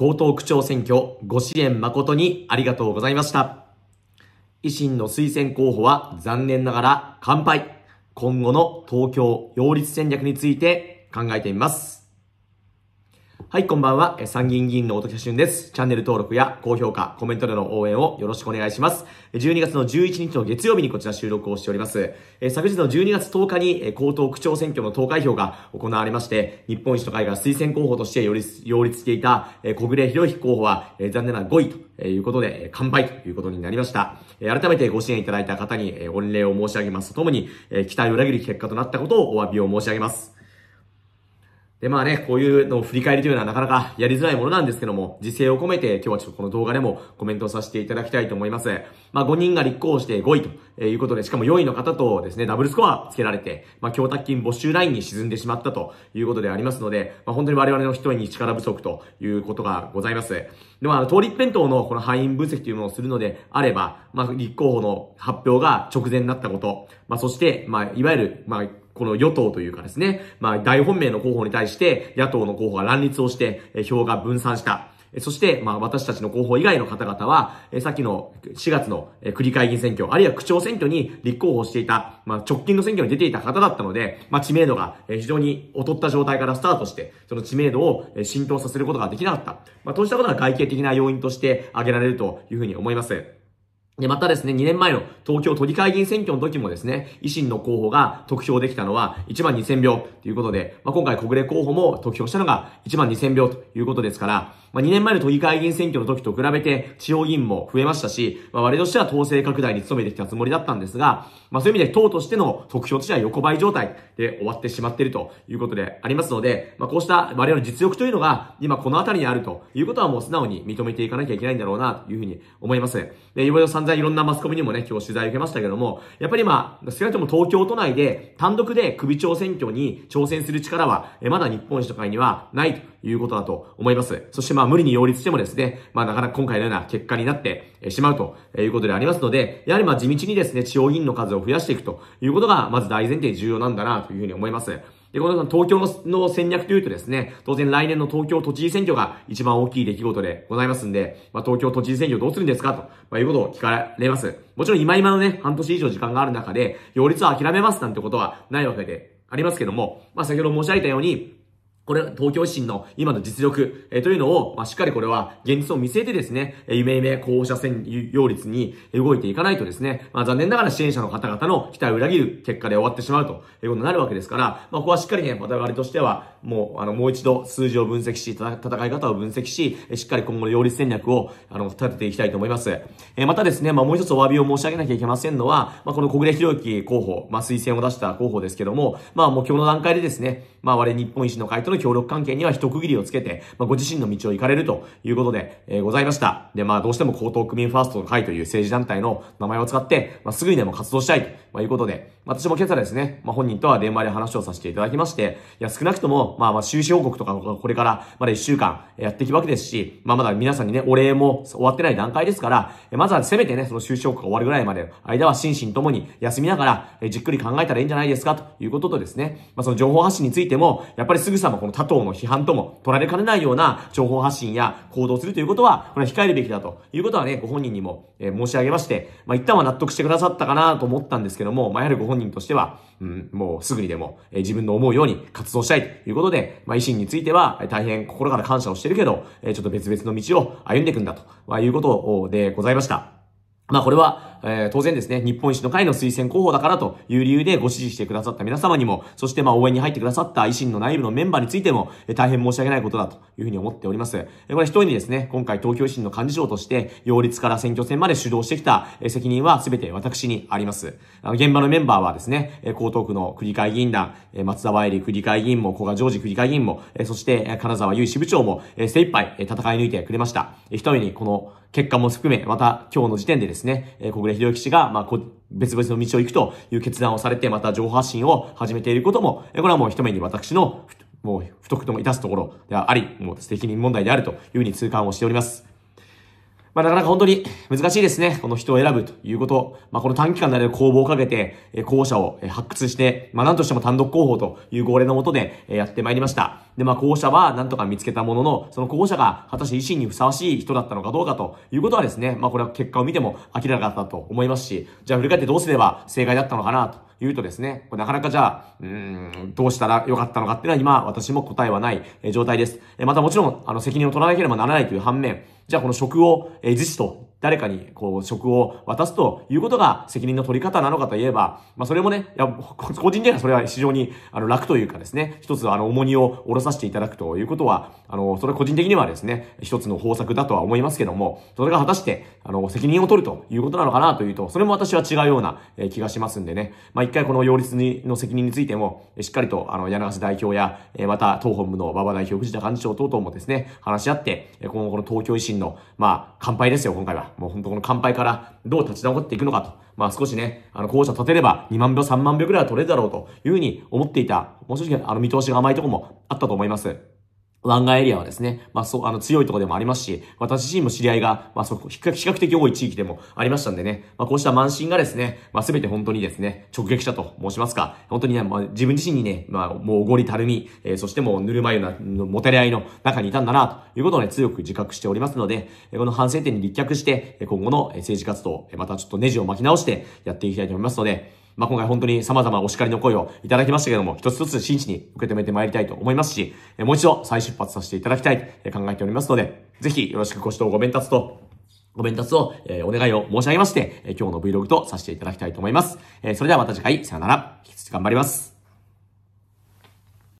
江東区長選挙ご支援誠にありがとうございました。維新の推薦候補は残念ながら乾杯。今後の東京擁立戦略について考えてみます。はい、こんばんは。参議院議員の音木俊です。チャンネル登録や高評価、コメントでの応援をよろしくお願いします。12月の11日の月曜日にこちら収録をしております。昨日の12月10日に江東区長選挙の投開票が行われまして、日本一と会が推薦候補として擁立していた小暮博彦候補は残念な5位とということで、完売ということになりました。改めてご支援いただいた方に御礼を申し上げますとともに、期待を裏切る結果となったことをお詫びを申し上げます。で、まあね、こういうのを振り返りというのはなかなかやりづらいものなんですけども、自制を込めて今日はちょっとこの動画でもコメントさせていただきたいと思います。まあ5人が立候補して5位ということで、しかも4位の方とですね、ダブルスコアつけられて、まあ供託金募集ラインに沈んでしまったということでありますので、まあ本当に我々の人に力不足ということがございます。でもあの、東立弁当のこの敗因分析というものをするのであれば、まあ立候補の発表が直前になったこと、まあそして、まあいわゆる、まあこの与党というかですね、まあ、大本命の候補に対して、野党の候補が乱立をして、票が分散した。そして、まあ、私たちの候補以外の方々は、えさっきの4月の繰り会議選挙、あるいは区長選挙に立候補していた、まあ、直近の選挙に出ていた方だったので、まあ、知名度が非常に劣った状態からスタートして、その知名度を浸透させることができなかった。まあ、そうしたことが外形的な要因として挙げられるというふうに思います。で、またですね、2年前の東京都議会議員選挙の時もですね、維新の候補が得票できたのは1万2000票ということで、まあ、今回国連候補も得票したのが1万2000票ということですから、まあ、2年前の都議会議員選挙の時と比べて地方議員も増えましたし、まあ、我としては統制拡大に努めてきたつもりだったんですが、まあ、そういう意味で党としての得票としては横ばい状態で終わってしまっているということでありますので、まあ、こうした我々の実力というのが今この辺りにあるということはもう素直に認めていかなきゃいけないんだろうなというふうに思います。で、いろいろ散々在いろんなマスコミにもね、今日取材受けましたけども、やっぱりまあ、少なくとも東京都内で単独で首長選挙に挑戦する力は、えまだ日本人とかにはないということだと思います。そしてまあ無理に擁立してもですね、まあなかなか今回のような結果になってしまうということでありますので、やはりまあ地道にですね、地方議員の数を増やしていくということが、まず大前提重要なんだなというふうに思います。で、この東京の戦略というとですね、当然来年の東京都知事選挙が一番大きい出来事でございますんで、まあ、東京都知事選挙どうするんですかと、まあ、いうことを聞かれます。もちろん今今のね、半年以上時間がある中で、擁立を諦めますなんてことはないわけでありますけども、まあ、先ほど申し上げたように、これ、東京維新の今の実力、えー、というのを、まあ、しっかりこれは現実を見据えてですね、え夢夢候補者選擁立に動いていかないとですね、まあ、残念ながら支援者の方々の期待を裏切る結果で終わってしまうということになるわけですから、まあ、ここはしっかりね、我々としては、もう、あの、もう一度数字を分析し、戦い方を分析し、しっかり今後の擁立戦略を、あの、立てていきたいと思います。えー、またですね、まあ、もう一つお詫びを申し上げなきゃいけませんのは、まあ、この小暮博之候補、まあ、推薦を出した候補ですけども、まあ、もう今日の段階でですね、まあ、我々日本維新の会との協力関係には一区切りをつけて、まあ、ご自身の道を行かれるということで、えー、ございました。で、まあ、どうしても高等区民ファーストの会という政治団体の名前を使って、まあ、すぐにでも活動したいということで、まあ、私も今朝ですね、まあ、本人とは電話で話をさせていただきまして、いや、少なくとも、まあ、まあ、収支報告とかこれからまだ一週間やっていくわけですし、まあ、まだ皆さんにね、お礼も終わってない段階ですから、まずはせめてね、その収支報告が終わるぐらいまで間は心身ともに休みながら、じっくり考えたらいいんじゃないですかということとですね、まあ、その情報発信についても、やっぱりすぐさまこのの他党の批判とも取られかねないような情報発信や行動するということは、これは控えるべきだということはね、ご本人にも、え申し上げまして、まあ、一旦は納得してくださったかなと思ったんですけども、まあ、やはりご本人としては、うん、もうすぐにでも、え自分の思うように活動したいということで、まあ、維新については、大変心から感謝をしてるけど、えちょっと別々の道を歩んでいくんだと、まいうことでございました。まあ、これは、えー、当然ですね、日本維新の会の推薦候補だからという理由でご支持してくださった皆様にも、そしてまあ応援に入ってくださった維新の内部のメンバーについても、えー、大変申し訳ないことだというふうに思っております。えー、これ一人にですね、今回東京維新の幹事長として、擁立から選挙戦まで主導してきた、え責任は全て私にあります。あの現場のメンバーはですね、え江東区の区議会議員団、え松沢恵里区議会議員も、古賀常治区議会議員も、えそして、え金沢優支部長も、え精一杯、え戦い抜いてくれました。え一人にこの結果も含め、また今日の時点でですね、え村博之氏が、まあ、別々の道を行くという決断をされて、また情報発信を始めていることも、これはもう一目に私の、もう、不徳ともいたすところではあり、もう責任問題であるというふうに痛感をしております。まあ、なかなか本当に難しいですね。この人を選ぶということ。まあ、この短期間である攻防をかけて、候補者を発掘して、まあ、何としても単独候補という号令のもとでやってまいりました。で、まあ、候補者はなんとか見つけたものの、その候補者が果たして維新にふさわしい人だったのかどうかということはですね、まあ、これは結果を見ても明らかだったと思いますし、じゃあ振り返ってどうすれば正解だったのかなと。言うとですね、これなかなかじゃあ、うん、どうしたらよかったのかっていうのは今、私も答えはない状態です。またもちろん、あの、責任を取らなければならないという反面、じゃあこの職を、え自治と誰かにこう職を渡すということが責任の取り方なのかといえば、まあそれもね、いや、個人的にはそれは非常にあの楽というかですね、一つあの重荷を下ろさせていただくということは、あの、それは個人的にはですね、一つの方策だとは思いますけども、それが果たして、あの、責任を取るということなのかなというと、それも私は違うような気がしますんでね、まあ一回この擁立にの責任についても、しっかりとあの、柳瀬代表や、また党本部の馬場代表、藤田幹事長等々もですね、話し合って、今後この東京維新の、まあ、乾杯ですよ、今回は。もう本当この乾杯からどう立ち直っていくのかと、まあ少しね、あの、候補者立てれば2万票、3万票くらいは取れるだろうというふうに思っていた、もう正直あの見通しが甘いところもあったと思います。湾岸エリアはですね、まあそう、あの強いところでもありますし、私自身も知り合いが、まあそこ、比較的多い地域でもありましたんでね、まあこうした慢心がですね、まあ全て本当にですね、直撃したと申しますか、本当にね、まあ自分自身にね、まあもうおごりたるみ、えー、そしてもうぬるま湯な、もたれ合いの中にいたんだな、ということをね、強く自覚しておりますので、この反省点に立脚して、今後の政治活動、またちょっとネジを巻き直してやっていきたいと思いますので、まあ、今回本当に様々お叱りの声をいただきましたけども、一つ一つ真摯に受け止めてまいりたいと思いますし、もう一度再出発させていただきたいと考えておりますので、ぜひよろしくご指導ご鞭達と、ご鞭達を、えお願いを申し上げまして、え今日の Vlog とさせていただきたいと思います。えそれではまた次回、さよなら。引き続き頑張ります。